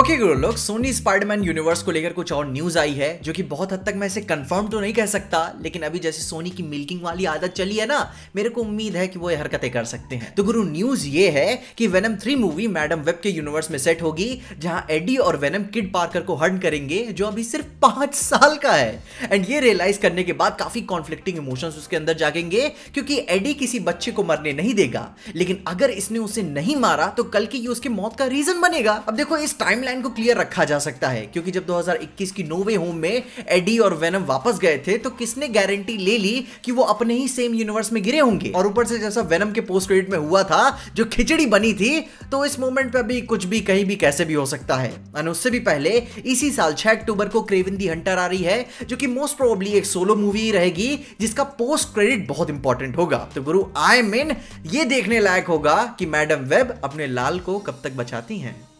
okay गुरु लोग Soni Spiderman universe को लेकर कुछ और न्यूज आई है जो कि बहुत हद तक मैं इसे कंफर्म तो नहीं कह सकता लेकिन अभी जैसे सोनी की मिल्किंग वाली आदत चली है ना मेरे को उम्मीद है कि वो ये हरकतें कर सकते हैं तो गुरु न्यूज ये है कि Venom three movie Madame Web के यूनिवर्स में सेट होगी जहां एडी और वेनम किड पार्कर को हर्न करेंगे जो अभी सिर्फ पांच साल का है एंड ये रियलाइज करने के बाद काफी कॉन्फ्लिक्टिंग इमोशंस उसके अंदर जागेंगे क्योंकि एडी किसी बच्चे को मरने नहीं देगा लेकिन अगर इसने उसे नहीं मारा तो कल की ये उसकी मौत का रीजन बनेगा अब देखो इस टाइम टाइमलाइन को क्लियर रखा जा सकता है क्योंकि जब 2021 की नोवे होम में एडी और वेनम वापस गए थे तो किसने गारंटी ले ली कि वो अपने ही सेम यूनिवर्स में गिरे होंगे और ऊपर से जैसा वेनम के पोस्ट क्रेडिट में हुआ था जो खिचड़ी बनी थी तो इस मोमेंट पे अभी कुछ भी कहीं भी कैसे भी हो सकता है एंड उससे भी पहले इसी साल छह अक्टूबर को क्रेविन दी हंटर आ रही है जो कि मोस्ट प्रोबेबली एक सोलो मूवी रहेगी जिसका पोस्ट क्रेडिट बहुत इंपॉर्टेंट होगा तो गुरु आई मीन ये देखने लायक होगा कि मैडम वेब अपने लाल को कब तक बचाती हैं